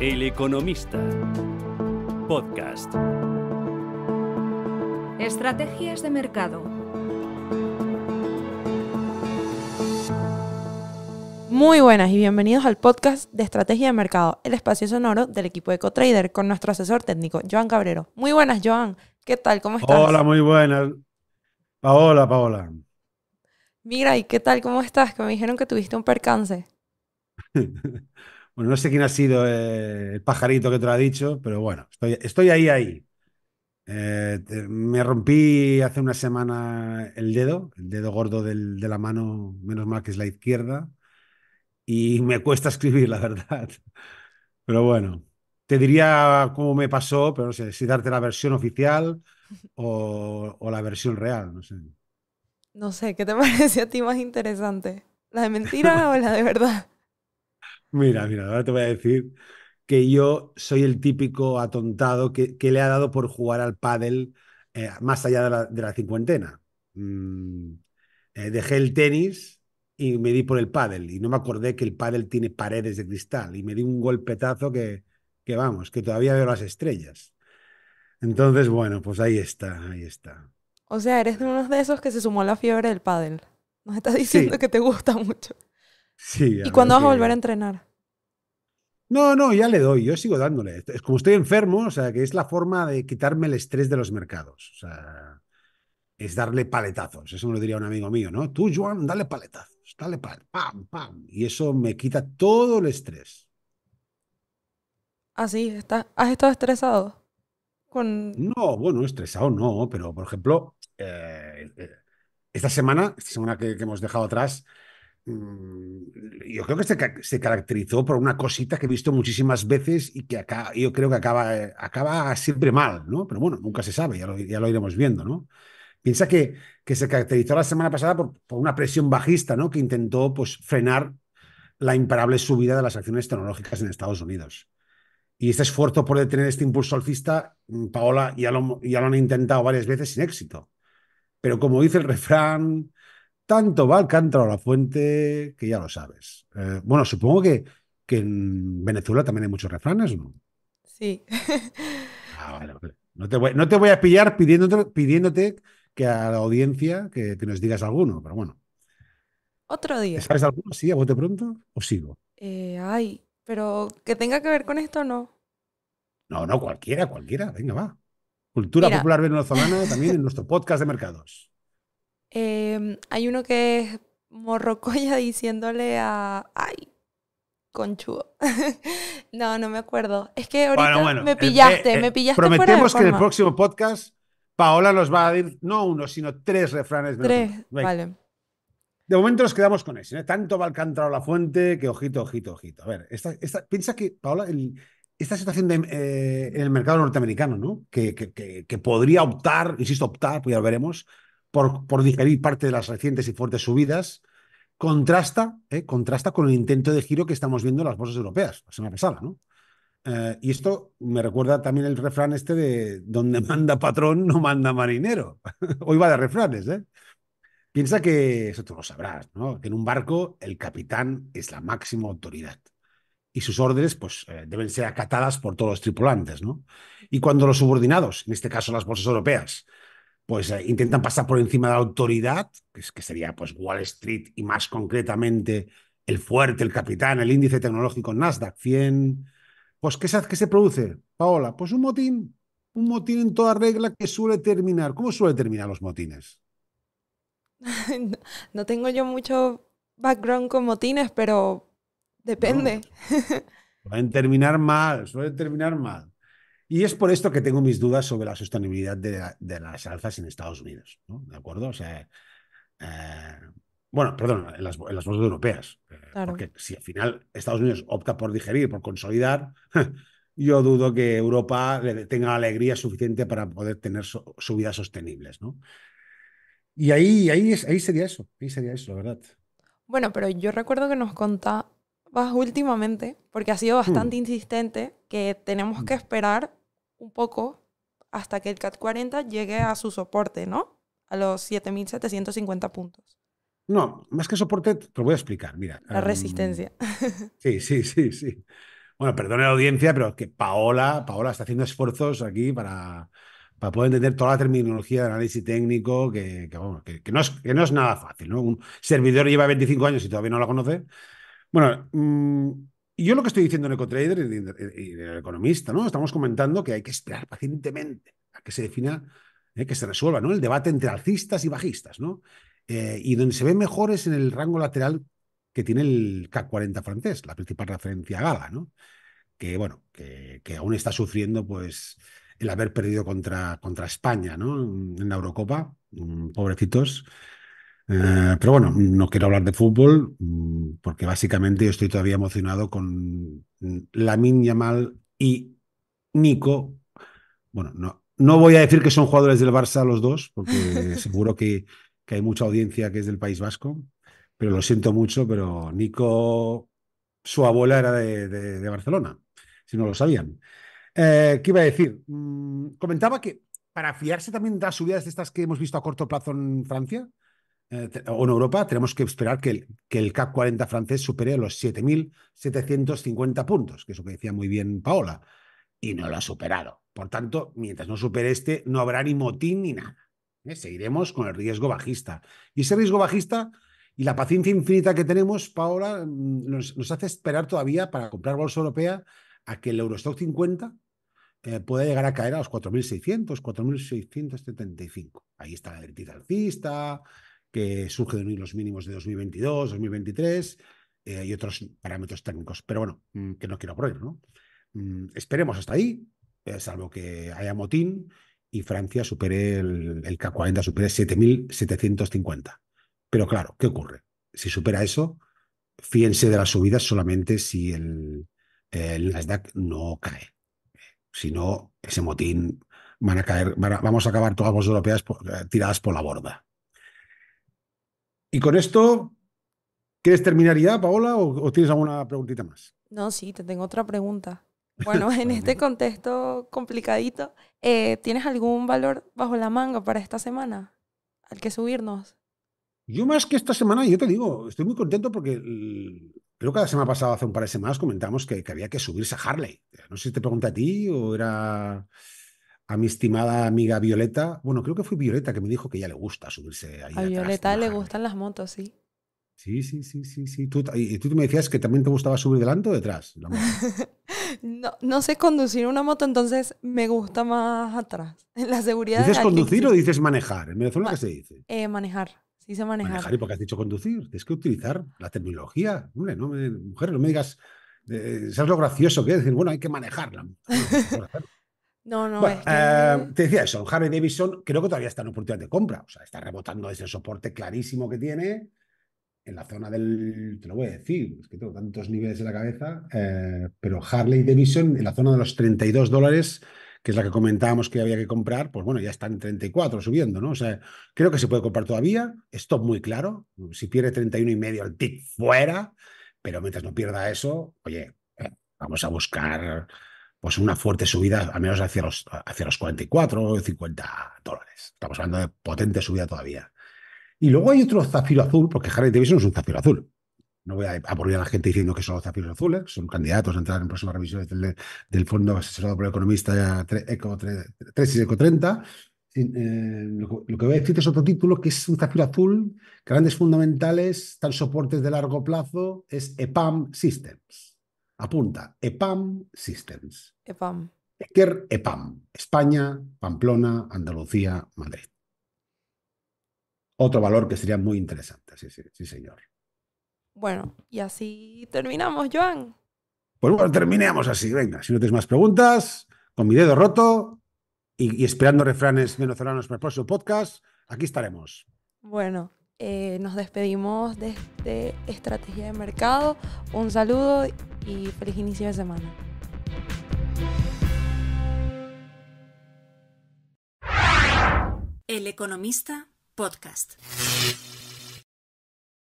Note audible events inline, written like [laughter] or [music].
El Economista. Podcast. Estrategias de mercado. Muy buenas y bienvenidos al podcast de Estrategia de Mercado, el espacio sonoro del equipo EcoTrader con nuestro asesor técnico, Joan Cabrero. Muy buenas, Joan. ¿Qué tal? ¿Cómo estás? Hola, muy buenas. Paola, Paola. Mira, ¿y qué tal? ¿Cómo estás? Que me dijeron que tuviste un percance. [laughs] no sé quién ha sido eh, el pajarito que te lo ha dicho, pero bueno, estoy, ahí, ahí. Eh, me rompí hace una semana el dedo, el dedo gordo de la mano, menos mal que es la izquierda, y me cuesta escribir, la verdad. Pero bueno, te diría cómo me pasó, pero no sé si darte la versión oficial o, o la versión real, no sé. No sé, ¿qué te [laughs] parece a ti más interesante? ¿La de mentira [laughs] o la de verdad? Mira, mira, ahora te voy a decir que yo soy el típico atontado que, le ha dado por jugar al pádel eh, más allá de la, de cincuentena. Mm, eh, dejé el tenis y me di por el pádel y no me acordé que el pádel tiene paredes de cristal y me di un golpetazo que, que vamos, que todavía veo las estrellas. Entonces, bueno, pues ahí está, ahí está. O sea, eres de unos de esos que se sumó la fiebre del pádel. Nos estás diciendo que te gusta mucho. Sí. ¿Y cuándo vas a volver a entrenar? No, no, ya le doy, yo sigo dándole. Es como estoy enfermo, o sea, que es la forma de quitarme el estrés de los mercados. O sea, es darle paletazos. Eso me lo diría un amigo mío, ¿no? Tú, Juan, dale paletazos, dale paletazos. pam, pam. Y eso me quita todo el estrés. Así, ah, está, ¿has estado estresado? Con... No, bueno, estresado no, pero por ejemplo, eh, eh, esta semana, esta semana que hemos dejado atrás, Mm, yo creo que se, caracterizó por una cosita que he visto muchísimas veces y que acá, yo creo que acaba, acaba siempre mal, ¿no? Pero bueno, nunca se sabe, ya lo, iremos viendo, ¿no? Piensa que, se caracterizó la semana pasada por, una presión bajista, ¿no? Que intentó pues, frenar la imparable subida de las acciones tecnológicas en Estados Unidos. Y este esfuerzo por detener este impulso alcista, mm, Paola, ya lo, ya lo han intentado varias veces sin éxito. Pero como dice el refrán, tanto va el cántaro a la fuente que ya lo sabes. Eh, bueno, supongo que, en Venezuela también hay muchos refranes, ¿no? Sí. Ah, no, te voy, a pillar pidiéndote, que a la audiencia que, nos digas alguno, pero bueno. Otro día. ¿Sabes alguno? ¿Sí? ¿A bote pronto? ¿O sigo? Eh, ay, pero que tenga que ver con esto, no. No, no, cualquiera, cualquiera. Venga, va. Cultura popular venezolana también en nuestro podcast de mercados. Em, hay uno que es morrocoya [laughs] diciéndole a... ¡Ay! Conchudo. [laughs] no, no me acuerdo. Es que ahorita me eh, pillaste, eh, me eh, pillaste. Prometemos que en el próximo podcast Paola nos va a decir no uno, sino tres refranes. De tres, vale. De momento nos quedamos con ese. Tanto va al la fuente que ojito, ojito, ojito. A ver, piensa que, Paola, esta situación en el mercado norteamericano, ¿no? Que, que, que, que podría optar, insisto, optar, pues ya lo veremos, por, por digerir parte de las recientes y fuertes subidas, contrasta, eh, contrasta con el intento de giro que estamos viendo en las bolsas europeas la semana pasada, ¿no? Eh, y esto me recuerda también el refrán este de donde [laughs] manda patrón no manda marinero. [laughs] Hoy va de refranes, ¿eh? Piensa que, eso tú lo sabrás, ¿no? Que en un barco el capitán es la máxima autoridad y sus órdenes pues eh, deben ser acatadas por todos los tripulantes, ¿no? Y cuando los subordinados, en este caso las bolsas europeas, pues eh, intentan pasar por encima de la autoridad, que, es, que sería pues Wall Street y más concretamente el fuerte, el capitán, el índice tecnológico Nasdaq 100. Pues ¿qué, se, ¿qué se produce, Paola? Pues un motín, un motín en toda regla que suele terminar. ¿Cómo suele terminar los motines? [laughs] No, tengo yo mucho background con motines, pero depende. Pueden [laughs] suelen terminar mal, suelen terminar mal. Y es por esto que tengo mis dudas sobre la sostenibilidad de, las alzas en Estados Unidos, ¿no? ¿De acuerdo? O sea, eh, bueno, perdón, en las, en bolsas europeas. Eh, porque si al final Estados Unidos opta por digerir, por consolidar, [laughs] yo dudo que Europa tenga alegría suficiente para poder tener subidas sostenibles, ¿no? Y ahí, ahí, ahí sería eso, ahí sería eso, la verdad. Bueno, pero yo recuerdo que nos contabas últimamente, porque ha sido hmm. bastante insistente, que tenemos que esperar un poco hasta que el CAT 40 llegue a su soporte, ¿no? A los 7.750 puntos. No, más que soporte, te lo voy a explicar, mira. La em, resistencia. [laughs] sí, sí, sí, sí. Bueno, perdone la audiencia, pero que Paola, Paola está haciendo esfuerzos aquí para, para poder entender toda la terminología de análisis técnico, que, que, no, es, nada fácil, ¿no? Un servidor lleva 25 años y todavía no lo conoce. Bueno, mm, y yo lo que estoy diciendo en EcoTrader y en el economista, ¿no? Estamos comentando que hay que esperar pacientemente a que se defina, eh, que se resuelva, ¿no? El debate entre alcistas y bajistas, ¿no? Eh, y donde se ve mejor es en el rango lateral que tiene el CAC 40 francés, la principal referencia Gala, ¿no? Que, bueno, que, que, aún está sufriendo, pues, el haber perdido contra, contra España, ¿no? En la Eurocopa, pobrecitos, eh, pero bueno, no quiero hablar de fútbol mm, porque básicamente yo estoy todavía emocionado con mm, Lamin Yamal y Nico. Bueno, no, no voy a decir que son jugadores del Barça los dos, porque [laughs] seguro que, hay mucha audiencia que es del País Vasco, pero lo siento mucho, pero Nico, su abuela era de, Barcelona, si no lo sabían. Eh, ¿Qué iba a decir? Mm, comentaba que para fiarse también de las subidas de estas que hemos visto a corto plazo en Francia, eh, o en Europa, tenemos que esperar que el, que CAC 40 francés supere los 7.750 puntos, que es lo que decía muy bien Paola, y no lo ha superado. Por tanto, mientras no supere este, no habrá ni motín ni nada. ¿Eh? Seguiremos con el riesgo bajista. Y ese riesgo bajista y la paciencia infinita que tenemos, Paola, mm, nos, hace esperar todavía para comprar bolsa europea a que el Eurostock 50 eh, pueda llegar a caer a los 4.600, 4.675. Ahí está la directiva alcista que surge de los mínimos de 2022, 2023 y otros parámetros técnicos. Pero bueno, mm, que no quiero probar, ¿no? Mm, esperemos hasta ahí, eh, salvo que haya motín y Francia supere el, K40, supere 7.750. Pero claro, ¿qué ocurre? Si supera eso, fíjense de las subidas solamente si el, Nasdaq no cae. Si no, ese motín van a caer, vamos a acabar todas las europeas eh, tiradas por la borda. Y con esto, ¿quieres terminar ya, Paola, o, tienes alguna preguntita más? No, sí, te tengo otra pregunta. [laughs] Bueno, en este contexto complicadito, eh, ¿tienes algún valor bajo la manga para esta semana al que subirnos? Yo más que esta semana, yo te digo, estoy muy contento porque creo que la semana pasada, hace un par de semanas, comentamos que, que había que subirse a Harley. No sé si te pregunta a ti o era a mi estimada amiga Violeta, bueno, creo que fue Violeta que me dijo que ya le gusta subirse ahí. A Violeta le gustan las motos, sí. Sí, sí, sí, sí, sí. Tú, y tú me decías que también te gustaba subir delante o detrás. [laughs] no, sé conducir una moto, entonces me gusta más atrás. [laughs] La seguridad. ¿Dices conducir o dices manejar? En Venezuela, ¿qué se dice? Eh, manejar. Sí se maneja. Manejar, ¿y por qué has dicho conducir? Tienes que utilizar la tecnología. Hombre, no me, mujer, no me digas. Eh, ¿Sabes lo gracioso que Decir, bueno, hay que manejarla. No, no. Eh, te decía eso, Harley Davidson creo que todavía está en oportunidad de compra. O sea, está rebotando ese soporte clarísimo que tiene en la zona del. Te lo voy a decir, es que tengo tantos niveles en la cabeza. Eh, pero Harley Davidson en la zona de los 32 dólares, que es la que comentábamos que había que comprar, pues bueno, ya está en 34 subiendo, ¿no? O sea, creo que se puede comprar todavía. Stop muy claro. Si pierde 31 y medio el tick fuera, pero mientras no pierda eso, oye, eh, vamos a buscar pues una fuerte subida, al menos hacia los, hacia los 44 o 50 dólares. Estamos hablando de potente subida todavía. Y luego hay otro zafiro azul, porque Harley Davidson es un zafiro azul. No voy a aburrir a la gente diciendo que son los zafiros azules, son candidatos a entrar en próximas revisiones del, del fondo asesorado por economista 3 Eco, y Eco eh, 30. lo, que voy a decir es otro título que es un zafiro azul, grandes fundamentales, tan soportes de largo plazo, es EPAM Systems. Apunta, EPAM Systems. EPAM. Eker EPAM, España, Pamplona, Andalucía, Madrid. Otro valor que sería muy interesante, sí, sí, sí, señor. Bueno, y así terminamos, Joan. Pues bueno, terminamos así, venga. Si no tienes más preguntas, con mi dedo roto y, y esperando refranes venezolanos para el próximo podcast, aquí estaremos. Bueno, eh, nos despedimos de esta Estrategia de Mercado. Un saludo y feliz inicio de semana. El Economista Podcast.